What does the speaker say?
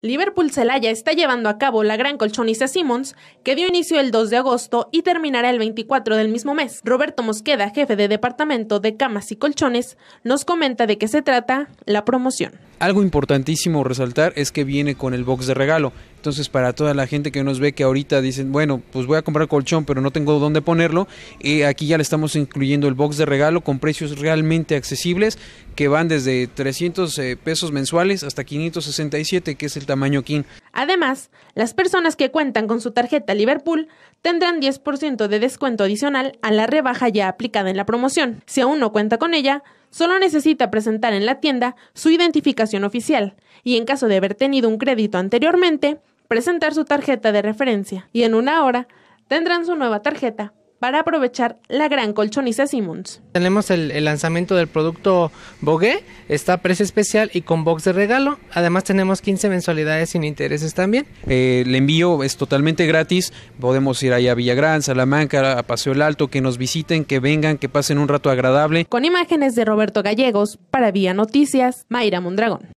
Liverpool Celaya está llevando a cabo la gran colchoniza Simmons, que dio inicio el 2 de agosto y terminará el 24 del mismo mes. Roberto Mosqueda, jefe de departamento de camas y colchones, nos comenta de qué se trata la promoción. Algo importantísimo resaltar es que viene con el box de regalo. Entonces, para toda la gente que nos ve que ahorita dicen, bueno, pues voy a comprar colchón, pero no tengo dónde ponerlo, eh, aquí ya le estamos incluyendo el box de regalo con precios realmente accesibles que van desde 300 eh, pesos mensuales hasta 567, que es el tamaño King. Además, las personas que cuentan con su tarjeta Liverpool tendrán 10% de descuento adicional a la rebaja ya aplicada en la promoción. Si aún no cuenta con ella, Solo necesita presentar en la tienda su identificación oficial y en caso de haber tenido un crédito anteriormente, presentar su tarjeta de referencia y en una hora tendrán su nueva tarjeta para aprovechar la gran colchoniza Simmons. Tenemos el, lanzamiento del producto Bogué, está a precio especial y con box de regalo. Además tenemos 15 mensualidades sin intereses también. Eh, el envío es totalmente gratis, podemos ir allá a Villagrán, Salamanca, a Paseo el Alto, que nos visiten, que vengan, que pasen un rato agradable. Con imágenes de Roberto Gallegos, para Vía Noticias, Mayra Mondragón.